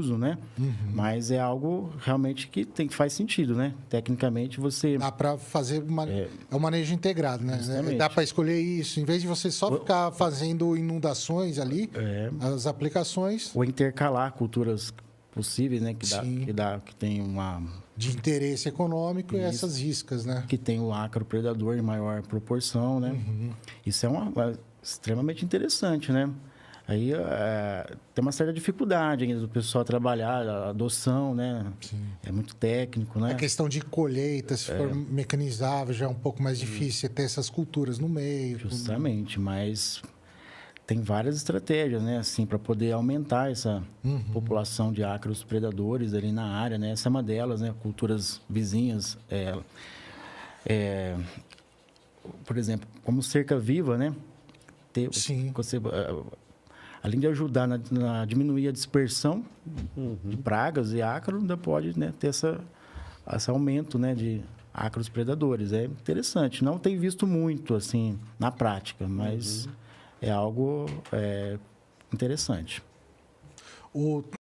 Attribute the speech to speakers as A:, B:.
A: uso, né? Uhum. Mas é algo realmente que tem, faz sentido, né? Tecnicamente você. Dá para fazer uma, é, é um manejo integrado, né? Exatamente. Dá
B: para escolher isso. Em vez de você só ficar fazendo inundações ali, é. as aplicações. Ou intercalar culturas
A: possíveis, né? Que dá, que, dá, que tem uma. De interesse econômico Isso. e essas riscas, né? Que tem o acro predador em maior proporção, né? Uhum. Isso é uma, uma, extremamente interessante, né? Aí é, tem uma certa dificuldade do pessoal trabalhar, a adoção, né? Sim. É muito técnico, né? A questão de colheita, se é. for
B: mecanizável, já é um pouco mais hum. difícil ter essas culturas
A: no meio. Justamente, mas tem várias estratégias, né? Assim, para poder aumentar essa uhum. população de ácaros predadores ali na área, né? Essa é uma delas, né? Culturas vizinhas. É, é, por exemplo, como cerca viva, né? Ter, Sim. Você, ah, além de ajudar na, na diminuir a dispersão uhum. de pragas e ácaro, ainda pode né, ter essa, esse aumento né, de ácaros predadores. É interessante. Não tem visto muito assim na prática, mas uhum. é algo é, interessante. O